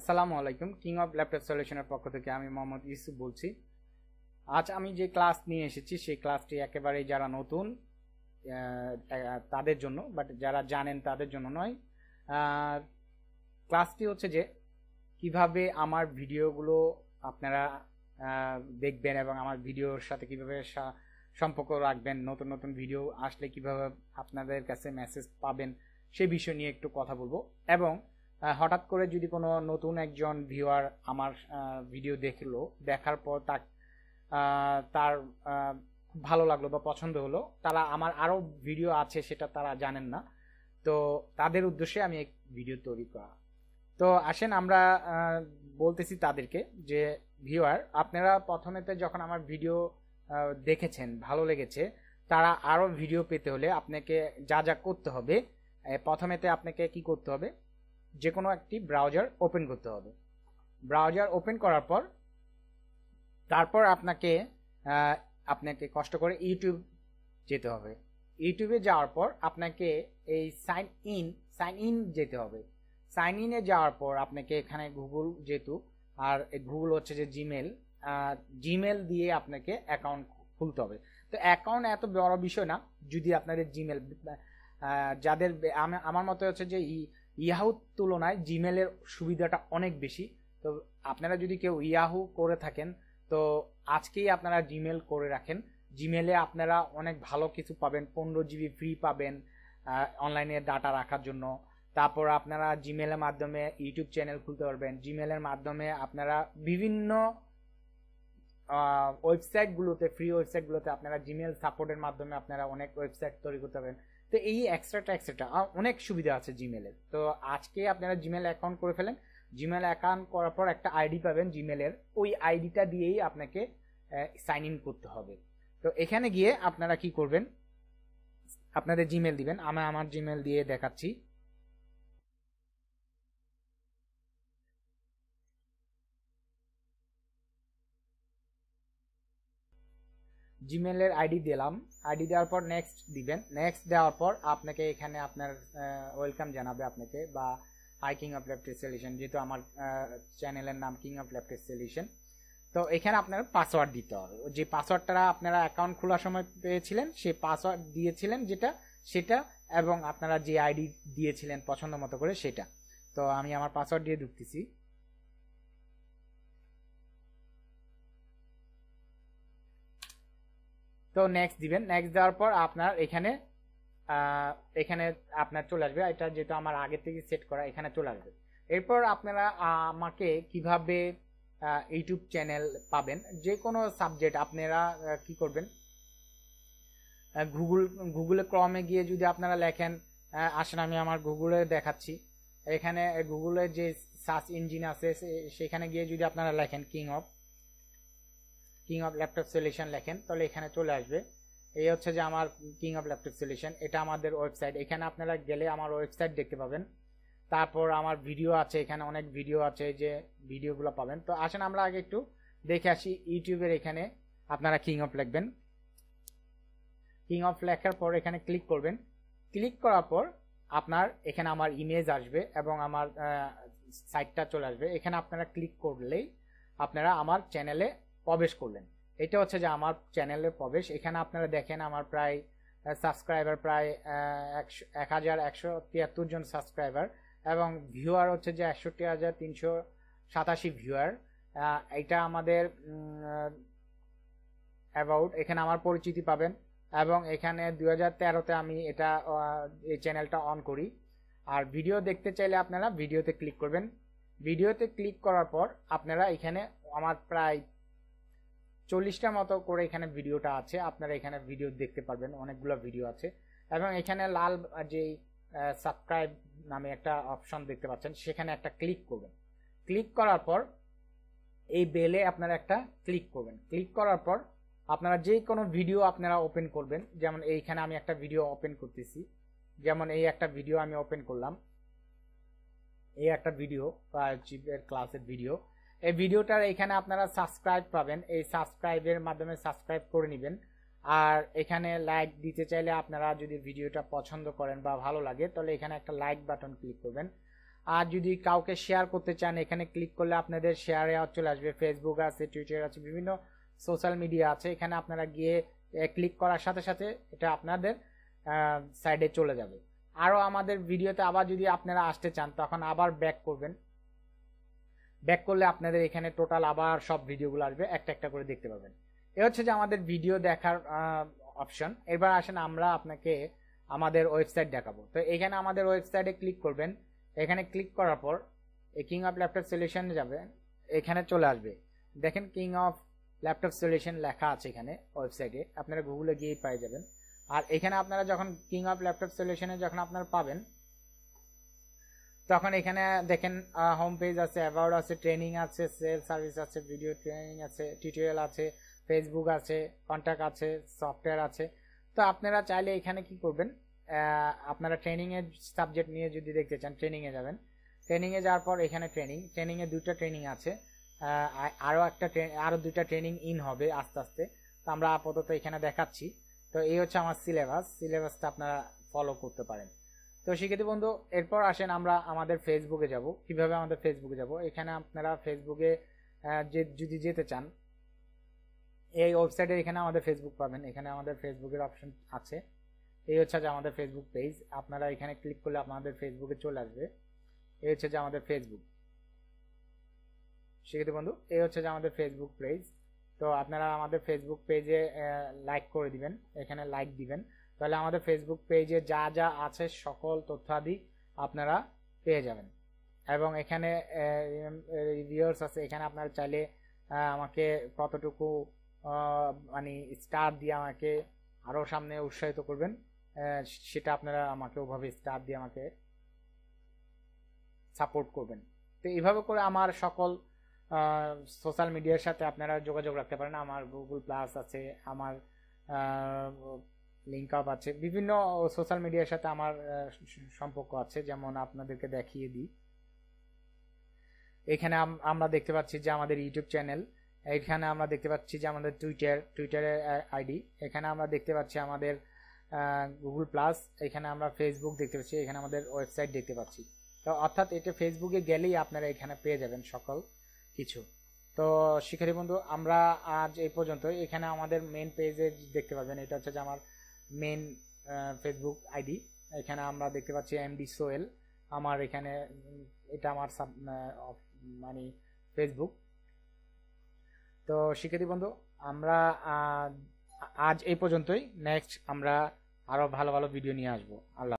আসসালামু আলাইকুম king of laptop সলিউশনের পক্ষ থেকে আমি মোহাম্মদ ইউসুফ বলছি আজ আমি যে ক্লাস নিয়ে এসেছি সেই ক্লাসটি একেবারেই যারা নতুন তাদের জন্য বাট যারা জানেন তাদের জন্য নয় ক্লাসটি হচ্ছে যে কিভাবে আমার ভিডিওগুলো আপনারা দেখবেন এবং আমার ভিডিওর সাথে কিভাবে সম্পর্ক রাখবেন নতুন নতুন ভিডিও আসলে কিভাবে আপনাদের কাছে মেসেজ পাবেন সে বিষয় নিয়ে একটু কথা বলবো এবং হঠাৎ করে যদি কোনো নতুন একজন ভিউয়ার আমার ভিডিও দেখলো দেখার পর তা তার ভালো লাগলো বা পছন্দ হলো তারা আমার আরও ভিডিও আছে সেটা তারা জানেন না তো তাদের উদ্দেশ্যে আমি এক ভিডিও তৈরি করা তো আসেন আমরা বলতেছি তাদেরকে যে ভিউয়ার আপনারা প্রথমেতে যখন আমার ভিডিও দেখেছেন ভালো লেগেছে তারা আরও ভিডিও পেতে হলে আপনাকে যা যা করতে হবে প্রথমেতে আপনাকে কি করতে হবে যে কোনো একটি ব্রাউজার ওপেন করতে হবে ব্রাউজার ওপেন করার পর তারপর আপনাকে আপনাকে কষ্ট করে ইউটিউব যেতে হবে ইউটিউবে যাওয়ার পর আপনাকে এই সাইন ইন সাইন ইন যেতে হবে সাইন ইনে যাওয়ার পর আপনাকে এখানে গুগল যেহেতু আর গুগল হচ্ছে যে জিমেল জিমেল দিয়ে আপনাকে অ্যাকাউন্ট খুলতে হবে তো অ্যাকাউন্ট এত বড় বিষয় না যদি আপনাদের জিমেল যাদের আমার মতে হচ্ছে যে ইয়াহুর তুলনায় জিমেলের সুবিধাটা অনেক বেশি তো আপনারা যদি কেউ ইয়াহু করে থাকেন তো আজকেই আপনারা জিমেল করে রাখেন জিমেলে আপনারা অনেক ভালো কিছু পাবেন পনেরো জিবি ফ্রি পাবেন অনলাইনে ডাটা রাখার জন্য তারপর আপনারা জিমেলের মাধ্যমে ইউটিউব চ্যানেল খুলতে পারবেন জিমেলের মাধ্যমে আপনারা বিভিন্ন ওয়েবসাইটগুলোতে ফ্রি ওয়েবসাইটগুলোতে আপনারা জিমেল সাপোর্টের মাধ্যমে আপনারা অনেক ওয়েবসাইট তৈরি করতে পারবেন তো এই এক্সট্রাটা এক্সট্রাটা অনেক সুবিধা আছে জিমেলের তো আজকে আপনারা জিমেল অ্যাকাউন্ট করে ফেলেন জিমেল অ্যাকাউন্ট করার পর একটা আইডি পাবেন জিমেলের ওই আইডিটা দিয়েই আপনাকে সাইন ইন করতে হবে তো এখানে গিয়ে আপনারা কি করবেন আপনাদের জিমেল দিবেন আমি আমার জিমেল দিয়ে দেখাচ্ছি জিমেলের আইডি দিলাম আইডি দেওয়ার পর নেক্সট দিবেন নেক্সট দেওয়ার পর আপনাকে এখানে আপনার ওয়েলকাম জানাবে আপনাকে বা I king of laptop solution যেহেতু আমার চ্যানেলের নাম কিং অফ ল্যাপটপ সলিউশন তো এখানে আপনার পাসওয়ার্ড দিতে হবে যে পাসওয়ার্ডটা আপনারা অ্যাকাউন্ট খোলার সময় পেয়েছিলেন সে পাসওয়ার্ড দিয়েছিলেন যেটা সেটা এবং আপনারা যে আইডি দিয়েছিলেন পছন্দ মতো করে সেটা তো আমি আমার পাসওয়ার্ড দিয়ে ঢুকতেছি তো নেক্সট দিবেন নেক্সট দেওয়ার পর আপনার এখানে এখানে আপনার চলে আসবে এটা যেহেতু আমার আগে থেকে সেট করা এখানে চলে আসবে এরপর আপনারা আমাকে কিভাবে ইউটিউব চ্যানেল পাবেন যে কোনো সাবজেক্ট আপনারা কি করবেন গুগল গুগলে ক্রমে গিয়ে যদি আপনারা লেখেন আসেন আমি আমার গুগলে দেখাচ্ছি এখানে গুগলের যে সার্চ ইঞ্জিন আছে সেখানে গিয়ে যদি আপনারা লেখেন king of king of laptop solution লেখেন তাহলে এখানে চলে আসবে এই হচ্ছে যে আমার কিং অফ ল্যাপটপ সলিউশন এটা আমাদের ওয়েবসাইট এখানে আপনারা গেলে আমার ওয়েবসাইট দেখতে পাবেন তারপর আমার ভিডিও আছে এখানে অনেক ভিডিও আছে যে ভিডিওগুলো পাবেন তো আসেন আমরা আগে একটু দেখে আসি ইউটিউবের এখানে আপনারা কিং অফ লিখবেন কিং অফ লেখার পর এখানে ক্লিক করবেন ক্লিক করার পর আপনার এখানে আমার ইমেজ আসবে এবং আমার সাইটটা চলে আসবে এখানে আপনারা ক্লিক করলেই আপনারা আমার চ্যানেলে প্রবেশ করলেন এটা হচ্ছে যে আমার চ্যানেলের প্রবেশ এখানে আপনারা দেখেন আমার প্রায় সাবস্ক্রাইবার প্রায় একশো এক হাজার একশো তিয়াত্তর জন সাবস্ক্রাইবার এবং ভিউয়ার হচ্ছে যে একষট্টি হাজার তিনশো সাতাশি ভিউয়ার এটা আমাদের অ্যাবাউট এখানে আমার পরিচিতি পাবেন এবং এখানে দুই হাজার তেরোতে আমি এটা এই চ্যানেলটা অন করি আর ভিডিও দেখতে চাইলে আপনারা ভিডিওতে ক্লিক করবেন ভিডিওতে ক্লিক করার পর আপনারা এখানে আমার প্রায় চল্লিশটা মতো করে এখানে ভিডিওটা আছে আপনারা এখানে ভিডিও দেখতে পারবেন অনেকগুলো ভিডিও আছে এবং এখানে লাল যে সাবস্ক্রাইব নামে একটা অপশন দেখতে পাচ্ছেন সেখানে একটা ক্লিক করবেন ক্লিক করার পর এই বেলে আপনারা একটা ক্লিক করবেন ক্লিক করার পর আপনারা যে কোনো ভিডিও আপনারা ওপেন করবেন যেমন এইখানে আমি একটা ভিডিও ওপেন করতেছি যেমন এই একটা ভিডিও আমি ওপেন করলাম এই একটা ভিডিও জিপের ক্লাসের ভিডিও এই ভিডিওটার এখানে আপনারা সাবস্ক্রাইব পাবেন এই সাবস্ক্রাইবের মাধ্যমে সাবস্ক্রাইব করে নেবেন আর এখানে লাইক দিতে চাইলে আপনারা যদি ভিডিওটা পছন্দ করেন বা ভালো লাগে তাহলে এখানে একটা লাইক বাটন ক্লিক করবেন আর যদি কাউকে শেয়ার করতে চান এখানে ক্লিক করলে আপনাদের শেয়ারে চলে আসবে ফেসবুক আছে টুইটার আছে বিভিন্ন সোশ্যাল মিডিয়া আছে এখানে আপনারা গিয়ে ক্লিক করার সাথে সাথে এটা আপনাদের সাইডে চলে যাবে আরও আমাদের ভিডিওতে আবার যদি আপনারা আসতে চান তখন আবার ব্যাক করবেন ব্যাক করলে আপনাদের এখানে টোটাল আবার সব ভিডিওগুলো আসবে একটা একটা করে দেখতে পাবেন এ হচ্ছে যে আমাদের ভিডিও দেখার অপশন এবার আসেন আমরা আপনাকে আমাদের ওয়েবসাইট দেখাবো তো এখানে আমাদের ওয়েবসাইটে ক্লিক করবেন এখানে ক্লিক করার পর কিং অফ ল্যাপটপ সলিউশন যাবে এখানে চলে আসবে দেখেন কিং অফ ল্যাপটপ সলিউশন লেখা আছে এখানে ওয়েবসাইটে আপনারা গুগলে গিয়েই পেয়ে যাবেন আর এখানে আপনারা যখন কিং অফ ল্যাপটপ সলিউশনে যখন আপনারা পাবেন তখন এখানে দেখেন হোম পেজ আছে অ্যাওয়ার্ড আছে ট্রেনিং আছে সেল সার্ভিস আছে ভিডিও ট্রেনিং আছে টিউটোরিয়াল আছে ফেসবুক আছে কন্ট্যাক্ট আছে সফটওয়্যার আছে তো আপনারা চাইলে এখানে কি করবেন আপনারা ট্রেনিংয়ের সাবজেক্ট নিয়ে যদি দেখতে চান ট্রেনিংয়ে যাবেন ট্রেনিংয়ে যাওয়ার পর এখানে ট্রেনিং ট্রেনিংয়ে দুটো ট্রেনিং আছে আরও একটা ট্রেন আরও দুটা ট্রেনিং ইন হবে আস্তে আস্তে তো আমরা আপাতত এখানে দেখাচ্ছি তো এই হচ্ছে আমার সিলেবাস সিলেবাসটা আপনারা ফলো করতে পারেন তো শিক্ষার্থী বন্ধু এরপর আসেন আমরা আমাদের ফেসবুকে যাব কিভাবে আমাদের ফেসবুকে যাব এখানে আপনারা ফেসবুকে যে যদি যেতে চান এই ওয়েবসাইটে এখানে আমাদের ফেসবুক পাবেন এখানে আমাদের ফেসবুকের অপশন আছে এই হচ্ছে যে আমাদের ফেসবুক পেজ আপনারা এখানে ক্লিক করলে আপনাদের ফেসবুকে চলে আসবে এই হচ্ছে যে আমাদের ফেসবুক শিক্ষার্থী বন্ধু এই হচ্ছে যে আমাদের ফেসবুক পেজ তো আপনারা আমাদের ফেসবুক পেজে লাইক করে দিবেন এখানে লাইক দিবেন তাহলে আমাদের ফেসবুক পেজে যা যা আছে সকল তথ্যাদি আপনারা পেয়ে যাবেন এবং এখানে রিভিউর্স আছে এখানে আপনারা চাইলে আমাকে কতটুকু মানে স্টার দিয়ে আমাকে আরও সামনে উৎসাহিত করবেন সেটা আপনারা আমাকে ওভাবে স্টার দিয়ে আমাকে সাপোর্ট করবেন তো এইভাবে করে আমার সকল সোশ্যাল মিডিয়ার সাথে আপনারা যোগাযোগ রাখতে পারেন আমার গুগল প্লাস আছে আমার লিঙ্ক আপ আছে বিভিন্ন সোশ্যাল মিডিয়ার সাথে আমার সম্পর্ক আছে যেমন আপনাদেরকে দেখিয়ে দিই এখানে আমরা দেখতে পাচ্ছি যে আমাদের ইউটিউব চ্যানেল এখানে আমরা দেখতে পাচ্ছি যে আমাদের টুইটার টুইটারের আইডি এখানে আমরা দেখতে পাচ্ছি আমাদের গুগল প্লাস এখানে আমরা ফেসবুক দেখতে পাচ্ছি এখানে আমাদের ওয়েবসাইট দেখতে পাচ্ছি তো অর্থাৎ এটা ফেসবুকে গেলেই আপনারা এখানে পেয়ে যাবেন সকল কিছু তো শিক্ষার্থী বন্ধু আমরা আজ এই পর্যন্ত এখানে আমাদের মেন পেজে দেখতে পাবেন এটা হচ্ছে যে আমার মেন ফেসবুক আইডি এখানে আমরা দেখতে পাচ্ছি এমডি সোয়েল আমার এখানে এটা আমার মানে ফেসবুক তো শিক্ষার্থী বন্ধু আমরা আজ এই পর্যন্তই নেক্সট আমরা আরও ভালো ভালো ভিডিও নিয়ে আসবো আল্লাহ